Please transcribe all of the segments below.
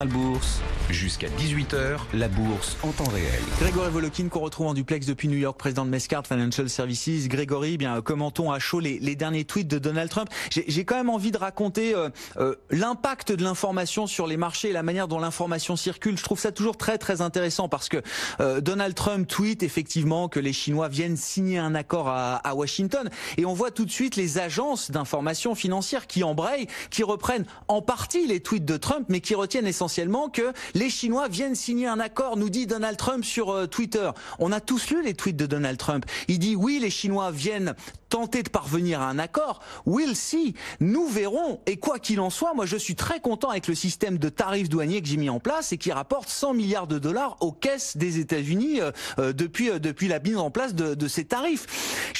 La bourse. Jusqu'à 18h, la bourse en temps réel. Grégory Volokin qu'on retrouve en duplex depuis New York, président de Mescart Financial Services. Grégory, eh bien euh, commentons à chaud les, derniers tweets de Donald Trump. J'ai quand même envie de raconter euh, euh, l'impact de l'information sur les marchés et la manière dont l'information circule. Je trouve ça toujours très très intéressant parce que Donald Trump tweet effectivement que les Chinois viennent signer un accord à, à Washington et on voit tout de suite les agences d'information financière qui embrayent, qui reprennent en partie les tweets de Trump mais qui retiennent essentiellement essentiellement que les Chinois viennent signer un accord, nous dit Donald Trump sur euh, Twitter. On a tous lu les tweets de Donald Trump. Il dit oui, les Chinois viennent tenter de parvenir à un accord. We'll see. Nous verrons. Et quoi qu'il en soit, moi, je suis très content avec le système de tarifs douaniers que j'ai mis en place et qui rapporte 100 milliards de dollars aux caisses des États-Unis euh, euh, depuis euh, depuis la mise en place de, ces tarifs.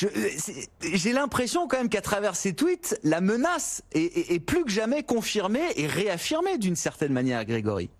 J'ai l'impression quand même qu'à travers ces tweets, la menace est, est plus que jamais confirmée et réaffirmée d'une certaine manière, Grégory.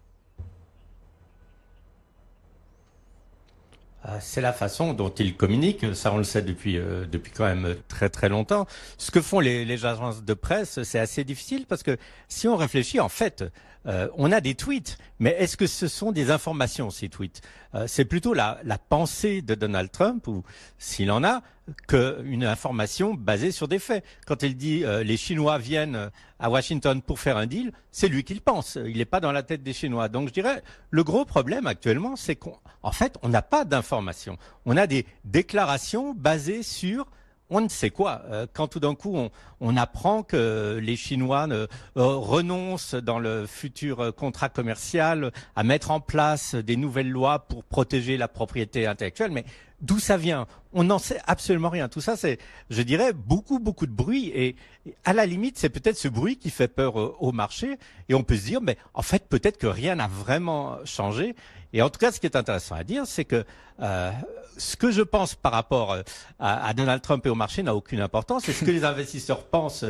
Euh, c'est la façon dont ils communiquent, ça on le sait depuis, euh, depuis quand même très très longtemps. Ce que font les, agences de presse, c'est assez difficile parce que si on réfléchit, en fait, euh, on a des tweets, mais est-ce que ce sont des informations, ces tweets C'est plutôt la, la pensée de Donald Trump, ou s'il en a, qu'une information basée sur des faits. Quand il dit euh, les Chinois viennent à Washington pour faire un deal, c'est lui qui le pense. Il n'est pas dans la tête des Chinois. Donc je dirais, le gros problème actuellement, c'est qu'en fait, on n'a pas d'informations. On a des déclarations basées sur on ne sait quoi. Euh, quand tout d'un coup, on, apprend que les Chinois euh, renoncent dans le futur contrat commercial à mettre en place des nouvelles lois pour protéger la propriété intellectuelle, mais D'où ça vient On n'en sait absolument rien. Tout ça, c'est, je dirais, beaucoup, beaucoup de bruit. Et à la limite, c'est peut-être ce bruit qui fait peur euh, au marché. Et on peut se dire, mais en fait, peut-être que rien n'a vraiment changé. Et en tout cas, ce qui est intéressant à dire, c'est que euh, ce que je pense par rapport euh, à, Donald Trump et au marché n'a aucune importance. Et ce que les investisseurs pensent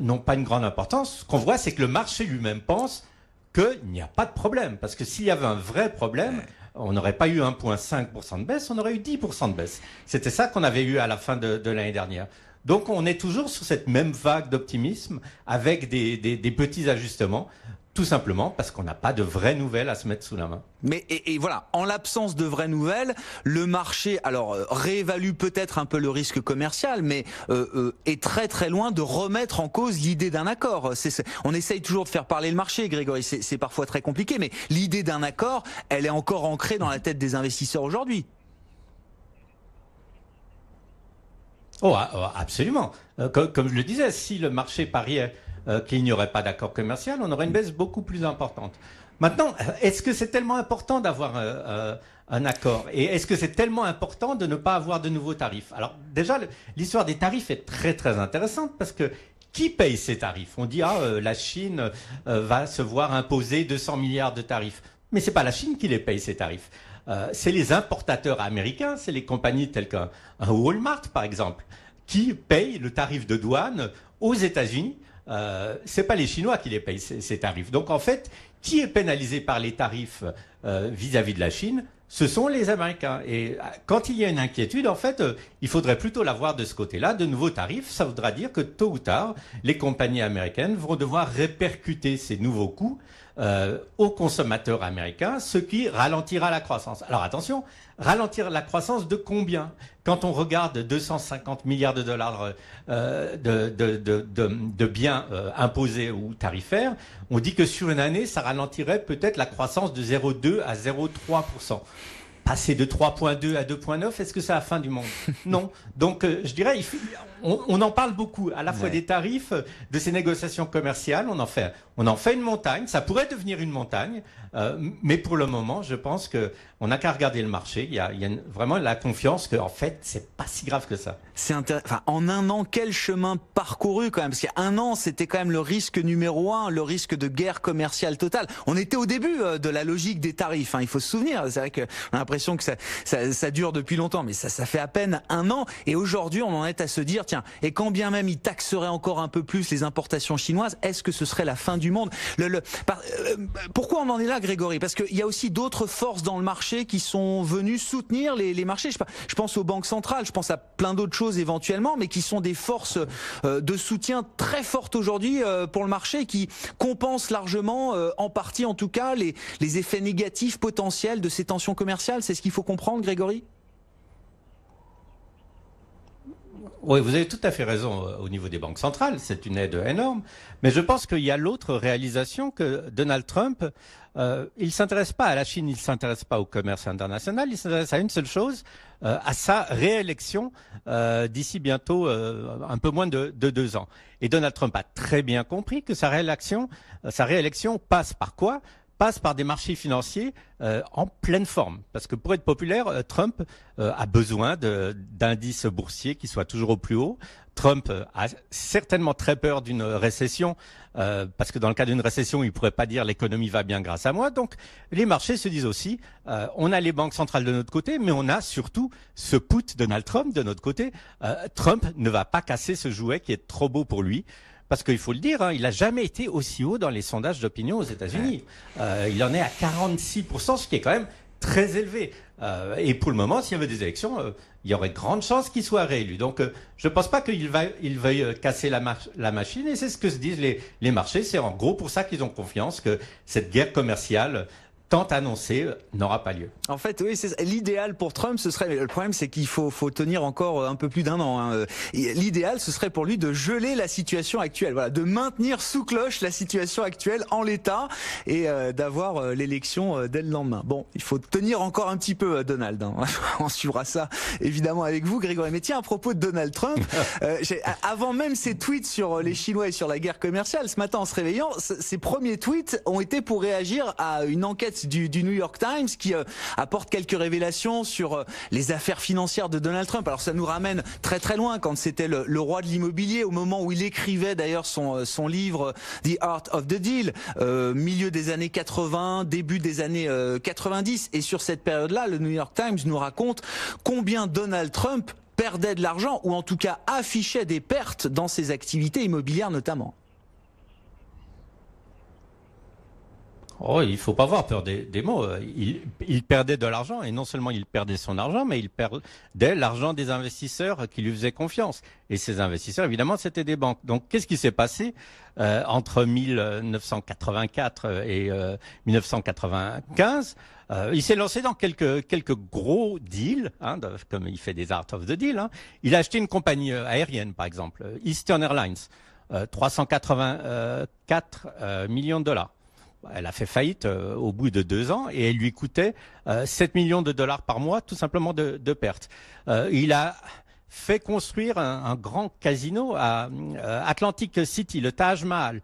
n'ont pas une grande importance. Ce qu'on voit, c'est que le marché lui-même pense qu'il n'y a pas de problème. Parce que s'il y avait un vrai problème, on n'aurait pas eu 1,5% de baisse, on aurait eu 10% de baisse. C'était ça qu'on avait eu à la fin de, l'année dernière. Donc on est toujours sur cette même vague d'optimisme avec des, petits ajustements. Tout simplement parce qu'on n'a pas de vraies nouvelles à se mettre sous la main. Mais et, voilà, en l'absence de vraies nouvelles, le marché alors euh, réévalue peut-être un peu le risque commercial, mais euh, euh, est très très loin de remettre en cause l'idée d'un accord. on essaye toujours de faire parler le marché, Grégory. C'est parfois très compliqué, mais l'idée d'un accord, elle est encore ancrée dans la tête des investisseurs aujourd'hui. Oh, ah, oh absolument. Comme je le disais, si le marché pariait euh, qu'il n'y aurait pas d'accord commercial, on aurait une baisse beaucoup plus importante. Maintenant, euh, est-ce que c'est tellement important d'avoir euh, un accord Et est-ce que c'est tellement important de ne pas avoir de nouveaux tarifs Alors déjà, l'histoire des tarifs est très très intéressante parce que qui paye ces tarifs On dit ah la Chine va se voir imposer 200 milliards de tarifs, mais ce n'est pas la Chine qui les paye ces tarifs. c'est les importateurs américains, c'est les compagnies telles qu'un Walmart par exemple, qui payent le tarif de douane aux États-Unis euh, c'est pas les Chinois qui les payent ces, tarifs. Donc en fait, qui est pénalisé par les tarifs euh, vis-à-vis de la Chine ce sont les Américains. Et euh, quand il y a une inquiétude, en fait, euh, il faudrait plutôt l'avoir de ce côté-là. De nouveaux tarifs, ça voudra dire que tôt ou tard, les compagnies américaines vont devoir répercuter ces nouveaux coûts euh, aux consommateurs américains, ce qui ralentira la croissance. Alors attention, ralentir la croissance de combien Quand on regarde 250 milliards de dollars euh, de, biens euh, imposés ou tarifaires, on dit que sur une année, ça ralentirait peut-être la croissance de 0,2 à 0,3 passer de 3.2 à 2.9, est-ce que c'est la fin du monde Non. Donc, euh, je dirais, on, en parle beaucoup, à la fois des tarifs, de ces négociations commerciales, on en fait, on en fait une montagne. Ça pourrait devenir une montagne, euh, mais pour le moment, je pense que on n'a qu'à regarder le marché. Il y a, vraiment la confiance que, en fait, c'est pas si grave que ça. C'est en un an, quel chemin parcouru quand même Parce qu'il y a un an, c'était quand même le risque numéro un, le risque de guerre commerciale totale. On était au début euh, de la logique des tarifs. Hein, il faut se souvenir. C'est vrai qu'on l'impression que ça, dure depuis longtemps, mais ça, ça fait à peine un an. Et aujourd'hui, on en est à se dire, tiens, et quand bien même ils taxeraient encore un peu plus les importations chinoises, est-ce que ce serait la fin du monde le, euh, Pourquoi on en est là, Grégory Parce qu'il y a aussi d'autres forces dans le marché qui sont venues soutenir les, marchés. Je, je, pense aux banques centrales, je pense à plein d'autres choses éventuellement, mais qui sont des forces euh, de soutien très fortes aujourd'hui euh, pour le marché, qui compensent largement, en partie en tout cas, les, les effets négatifs potentiels de ces tensions commerciales c'est ce qu'il faut comprendre, Grégory Oui, vous avez tout à fait raison euh, au niveau des banques centrales, c'est une aide énorme. Mais je pense qu'il y a l'autre réalisation que Donald Trump, euh, il ne s'intéresse pas à la Chine, il ne s'intéresse pas au commerce international, il s'intéresse à une seule chose, euh, à sa réélection d'ici bientôt un peu moins de, deux ans. Et Donald Trump a très bien compris que sa sa réélection passe par quoi passe par des marchés financiers euh, en pleine forme. Parce que pour être populaire, euh, Trump euh, a besoin d'indices boursiers qui soient toujours au plus haut. Trump a certainement très peur d'une récession, parce que dans le cas d'une récession, il ne pourrait pas dire l'économie va bien grâce à moi. Donc les marchés se disent aussi, on a les banques centrales de notre côté, mais on a surtout ce put Donald Trump de notre côté. Trump ne va pas casser ce jouet qui est trop beau pour lui parce qu'il faut le dire, hein, il n'a jamais été aussi haut dans les sondages d'opinion aux États-Unis. Euh, il en est à 46%, ce qui est quand même très élevé. Euh, et pour le moment, s'il y avait des élections, euh, il y aurait grande grandes chances qu'il soit réélu. Donc, je ne pense pas qu'il va, il veuille casser la, la machine. Et c'est ce que se disent les, les marchés. C'est en gros pour ça qu'ils ont confiance que cette guerre commerciale tant annoncé euh, n'aura pas lieu. En fait, oui, l'idéal pour Trump, ce serait. Le problème, c'est qu'il faut, faut, tenir encore euh, un peu plus d'un an. Hein. L'idéal, ce serait pour lui de geler la situation actuelle, voilà, de maintenir sous cloche la situation actuelle en l'état et euh, d'avoir l'élection dès le lendemain. Bon, il faut tenir encore un petit peu, Donald. Hein. On suivra ça évidemment avec vous, Grégory. Mais tiens, à propos de Donald Trump, avant même ses tweets sur les Chinois et sur la guerre commerciale, ce matin en se réveillant, ses premiers tweets ont été pour réagir à une enquête du, New York Times qui euh, apporte quelques révélations sur euh, les affaires financières de Donald Trump. Alors ça nous ramène très très loin quand c'était le, roi de l'immobilier, au moment où il écrivait d'ailleurs son, euh, son livre The Art of the Deal, milieu des années 80, début des années 90. Et sur cette période-là, le New York Times nous raconte combien Donald Trump perdait de l'argent ou en tout cas affichait des pertes dans ses activités immobilières notamment. Oh, il faut pas avoir peur des, mots. Il, perdait de l'argent et non seulement il perdait son argent, mais il perdait l'argent des investisseurs qui lui faisaient confiance. Et ces investisseurs, évidemment, c'était des banques. Donc, qu'est-ce qui s'est passé euh, entre 1984 et 1995 euh, euh, il s'est lancé dans quelques, quelques gros deals, hein, comme il fait des art of the deal. Hein. Il a acheté une compagnie aérienne, par exemple, Eastern Airlines, 384 millions de dollars elle a fait faillite euh, au bout de deux ans et elle lui coûtait 7 euh, millions de dollars par mois, tout simplement de, pertes. Euh, il a fait construire un, grand casino à Atlantic City, le Taj Mahal,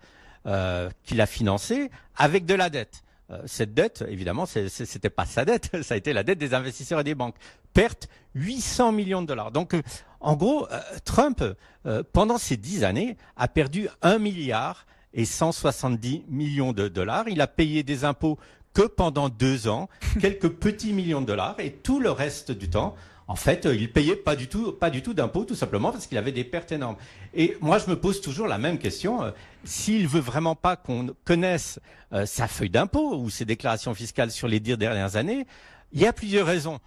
qu'il a financé avec de la dette. Cette dette, évidemment, ce n'était pas sa dette, ça a été la dette des investisseurs et des banques. Perte 800 millions de dollars. Donc, en gros, Trump, pendant ces dix années, a perdu un milliard et 170 millions de dollars. Il a payé des impôts que pendant deux ans, quelques petits millions de dollars, et tout le reste du temps, en fait, euh, il payait pas du tout, pas du tout d'impôts, tout simplement parce qu'il avait des pertes énormes. Et moi, je me pose toujours la même question euh, s'il veut vraiment pas qu'on connaisse euh, sa feuille d'impôt ou ses déclarations fiscales sur les dix dernières années, il y a plusieurs raisons.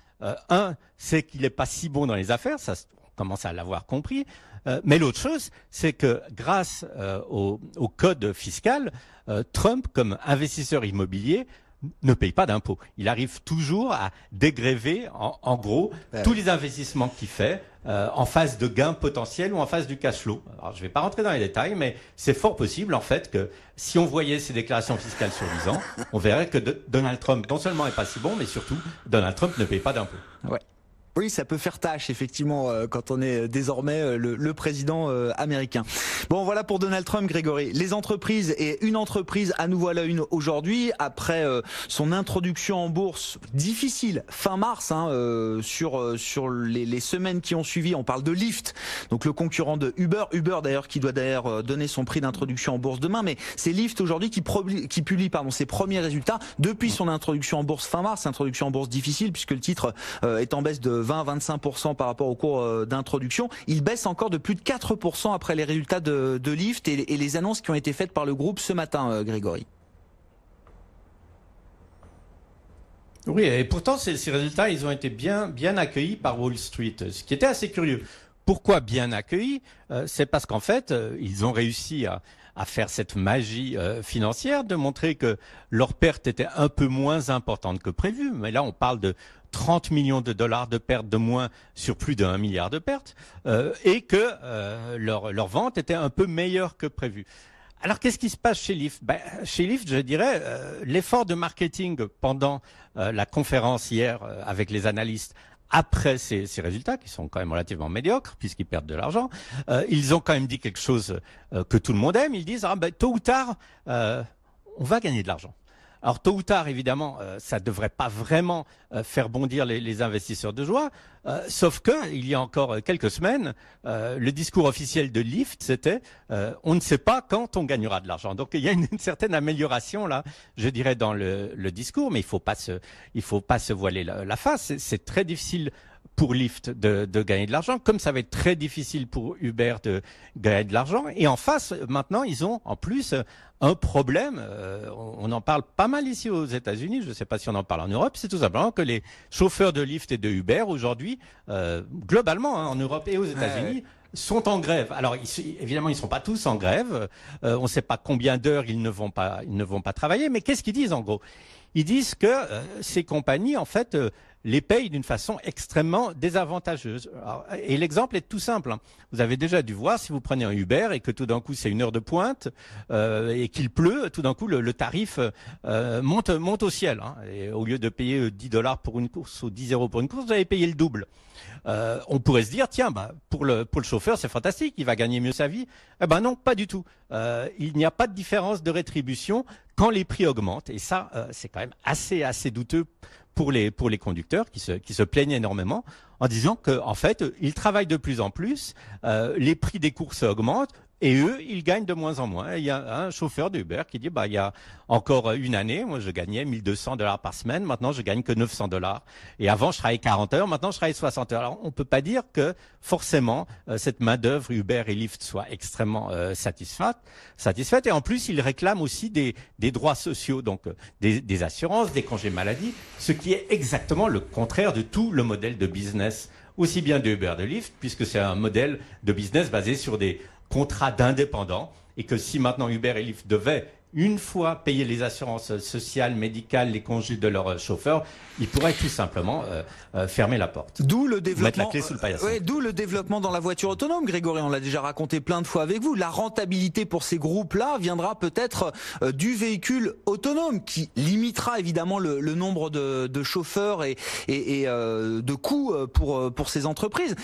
un, c'est qu'il n'est pas si bon dans les affaires. Ça, commence à l'avoir compris. Euh, mais l'autre chose, c'est que grâce euh, au, code fiscal, euh, Trump, comme investisseur immobilier, ne paye pas d'impôts. Il arrive toujours à dégréver, en, gros, bah tous les investissements qu'il fait en phase de gains potentiels ou en phase du cash flow. Alors, je ne vais pas rentrer dans les détails, mais c'est fort possible, en fait, que si on voyait ces déclarations fiscales sur 10 ans, on verrait que Donald Trump, non seulement n'est pas si bon, mais surtout, Donald Trump ne paye pas d'impôts. Ouais. Oui, ça peut faire tâche, effectivement, euh, quand on est euh, désormais euh, le, président américain. Bon, voilà pour Donald Trump, Grégory. Les entreprises et une entreprise à nouveau à une aujourd'hui, après son introduction en bourse difficile fin mars, hein, sur, sur les, les, semaines qui ont suivi, on parle de Lyft, donc le concurrent de Uber. Uber d'ailleurs qui doit d'ailleurs donner son prix d'introduction en bourse demain, mais c'est Lyft aujourd'hui qui, qui publie pardon, ses premiers résultats depuis son introduction en bourse fin mars, introduction en bourse difficile puisque le titre est en baisse de 20-25% par rapport au cours euh, d'introduction. Il baisse encore de plus de 4% après les résultats de, Lyft et, les annonces qui ont été faites par le groupe ce matin, euh, Grégory. Oui, et pourtant ces, ces, résultats, ils ont été bien, bien accueillis par Wall Street, ce qui était assez curieux. Pourquoi bien accueillis euh, C'est parce qu'en fait, ils ont réussi à, faire cette magie financière de montrer que leurs pertes étaient un peu moins importantes que prévu. Mais là, on parle de 30 millions de dollars de pertes de moins sur plus d'un milliard de pertes, euh, et que euh, leur, vente était un peu meilleure que prévu. Alors qu'est-ce qui se passe chez Lyft ben, Chez Lyft, je dirais, euh, l'effort de marketing pendant la conférence hier avec les analystes après ces, résultats, qui sont quand même relativement médiocres, puisqu'ils perdent de l'argent, ils ont quand même dit quelque chose que tout le monde aime. Ils disent, ah ben, tôt ou tard, on va gagner de l'argent. Alors tôt ou tard, évidemment, euh, ça ne devrait pas vraiment euh, faire bondir les, investisseurs de joie, euh, sauf que il y a encore quelques semaines, le discours officiel de Lyft, c'était on ne sait pas quand on gagnera de l'argent. Donc il y a une, certaine amélioration là, je dirais, dans le, discours, mais il faut pas se, faut pas se voiler la face. C'est très difficile pour Lyft de, gagner de l'argent, comme ça va être très difficile pour Uber de gagner de l'argent. Et en face, maintenant, ils ont en plus un problème, euh, on en parle pas mal ici aux États-Unis, je ne sais pas si on en parle en Europe, c'est tout simplement que les chauffeurs de Lyft et de Uber aujourd'hui, euh, globalement hein, en Europe et aux États-Unis, sont en grève. Alors évidemment, ils ne sont pas tous en grève. Euh, on ne sait pas combien d'heures ils ne vont pas, ils ne vont pas travailler. Mais qu'est-ce qu'ils disent en gros Ils disent que ces compagnies, en fait, les payent d'une façon extrêmement désavantageuse. et l'exemple est tout simple. Hein. Vous avez déjà dû voir, si vous prenez un Uber et que tout d'un coup c'est une heure de pointe euh, et qu'il pleut, tout d'un coup le, tarif euh, monte, monte au ciel. Hein. Et au lieu de payer 10 euh, dollars pour une course ou 10 euros pour une course, vous avez payer le double. on pourrait se dire, tiens, bah, pour, le, pour le chauffeur, c'est fantastique, il va gagner mieux sa vie. Eh ben non, pas du tout. il n'y a pas de différence de rétribution quand les prix augmentent. Et ça, c'est quand même assez, assez douteux pour les, pour les conducteurs qui se, qui se plaignent énormément en disant que en fait ils travaillent de plus en plus, euh, les prix des courses augmentent, et eux, ils gagnent de moins en moins. Il y a un chauffeur d'Uber qui dit, bah, il y a encore une année, moi, je gagnais 1200 dollars par semaine. Maintenant, je gagne que 900 dollars. Et avant, je travaillais 40 heures. Maintenant, je travaille 60 heures. Alors, on peut pas dire que forcément, euh, cette main d'œuvre Uber et Lyft soit extrêmement euh, satisfaite, satisfaite. Et en plus, ils réclament aussi des, des droits sociaux, donc euh, des, des assurances, des congés maladie, ce qui est exactement le contraire de tout le modèle de business aussi bien d'Uber de Lyft, puisque c'est un modèle de business basé sur des contrat d'indépendant et que si maintenant Uber et Lyft devaient une fois payé les assurances sociales, médicales, les congés de leurs chauffeurs, ils pourraient tout simplement euh, euh, fermer la porte. D'où le développement. La clé sous le euh, ouais, d'où le développement dans la voiture autonome, Grégory. On l'a déjà raconté plein de fois avec vous. La rentabilité pour ces groupes-là viendra peut-être du véhicule autonome, qui limitera évidemment le, nombre de, chauffeurs et, et, de coûts pour pour ces entreprises.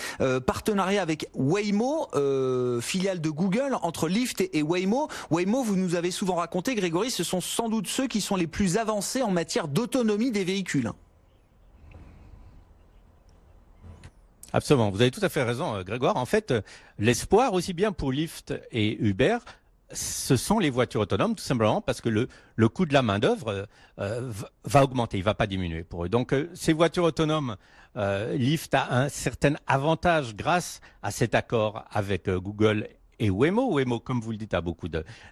partenariat avec Waymo, filiale de Google, entre Lyft et Waymo. Waymo, vous nous avez souvent raconté Grégory, ce sont sans doute ceux qui sont les plus avancés en matière d'autonomie des véhicules. Absolument, vous avez tout à fait raison, euh, Grégoire. En fait, euh, l'espoir, aussi bien pour Lyft et Uber, ce sont les voitures autonomes, tout simplement parce que le, le coût de la main-d'œuvre euh, va augmenter, il ne va pas diminuer pour eux. Donc, ces voitures autonomes, Lyft a un certain avantage grâce à cet accord avec Google et Wemo, comme vous le dites, a beaucoup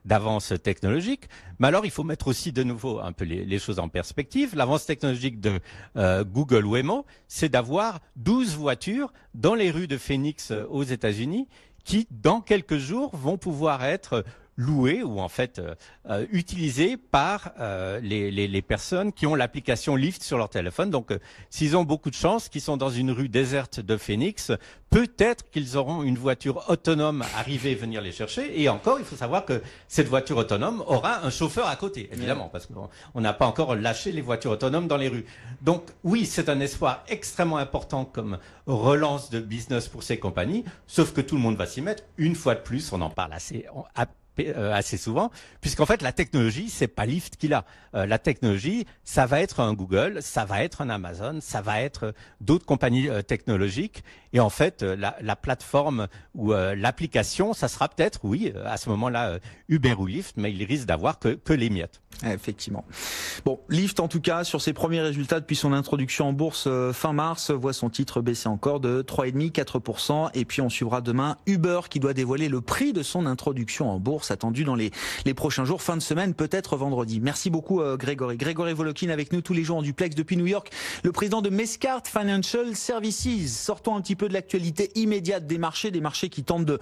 d'avances technologiques. Mais alors, il faut mettre aussi de nouveau un peu les, choses en perspective. L'avance technologique de euh, Google Wemo, c'est d'avoir 12 voitures dans les rues de Phoenix euh, aux États-Unis qui, dans quelques jours, vont pouvoir être loué ou en fait euh, euh utilisé par euh, les, les, les, personnes qui ont l'application Lyft sur leur téléphone. Donc, euh, s'ils ont beaucoup de chance, qu'ils sont dans une rue déserte de Phoenix, peut-être qu'ils auront une voiture autonome arrivée venir les chercher. Et encore, il faut savoir que cette voiture autonome aura un chauffeur à côté, évidemment, parce qu'on n'a pas encore lâché les voitures autonomes dans les rues. Donc, oui, c'est un espoir extrêmement important comme relance de business pour ces compagnies, sauf que tout le monde va s'y mettre. Une fois de plus, on en parle assez... Euh, assez souvent, puisqu'en fait la technologie, c'est pas Lyft qui l'a. Euh, la technologie, ça va être un Google, ça va être un Amazon, ça va être euh, d'autres compagnies technologiques, et en fait, euh, la, la plateforme ou euh, l'application, ça sera peut-être, oui, euh, à ce moment-là, Uber ou Lyft, mais il risque d'avoir que, que les miettes. Effectivement. Bon, Lyft, en tout cas, sur ses premiers résultats depuis son introduction en bourse fin mars, voit son titre baisser encore de 3,5-4%. Et puis, on suivra demain Uber qui doit dévoiler le prix de son introduction en bourse attendu dans les, les prochains jours, fin de semaine, peut-être vendredi. Merci beaucoup, Grégory. Grégory Volokin avec nous tous les jours en duplex depuis New York. Le président de Mescart Financial Services. Sortons un petit peu peu de l'actualité immédiate des marchés, des marchés qui tentent de